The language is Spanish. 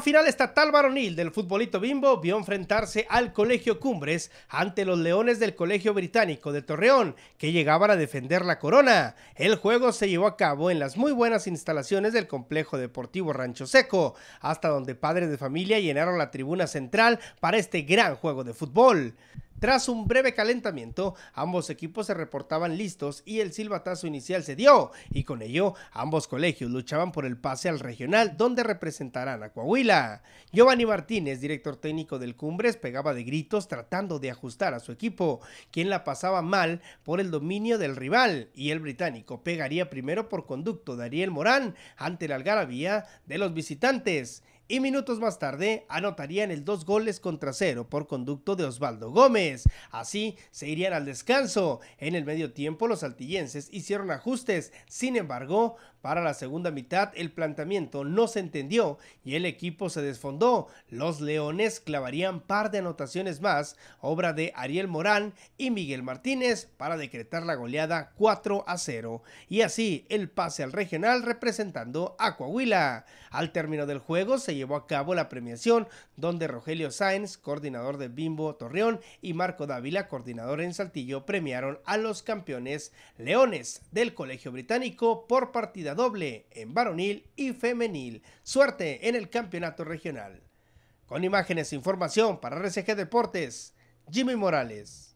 final estatal varonil del futbolito bimbo vio enfrentarse al Colegio Cumbres ante los Leones del Colegio Británico de Torreón, que llegaban a defender la corona. El juego se llevó a cabo en las muy buenas instalaciones del Complejo Deportivo Rancho Seco, hasta donde padres de familia llenaron la tribuna central para este gran juego de fútbol. Tras un breve calentamiento, ambos equipos se reportaban listos y el silbatazo inicial se dio, y con ello ambos colegios luchaban por el pase al regional donde representarán a Coahuila. Giovanni Martínez, director técnico del Cumbres, pegaba de gritos tratando de ajustar a su equipo, quien la pasaba mal por el dominio del rival, y el británico pegaría primero por conducto de Ariel Morán ante la algarabía de los visitantes y minutos más tarde anotarían el dos goles contra cero por conducto de Osvaldo Gómez. Así se irían al descanso. En el medio tiempo los altillenses hicieron ajustes, sin embargo, para la segunda mitad el planteamiento no se entendió y el equipo se desfondó. Los Leones clavarían par de anotaciones más, obra de Ariel Morán y Miguel Martínez para decretar la goleada 4 a 0 y así el pase al regional representando a Coahuila. Al término del juego se llevó a cabo la premiación, donde Rogelio Sáenz, coordinador de Bimbo Torreón, y Marco Dávila, coordinador en Saltillo, premiaron a los campeones leones del Colegio Británico por partida doble en varonil y femenil. Suerte en el campeonato regional. Con imágenes e información para RCG Deportes, Jimmy Morales.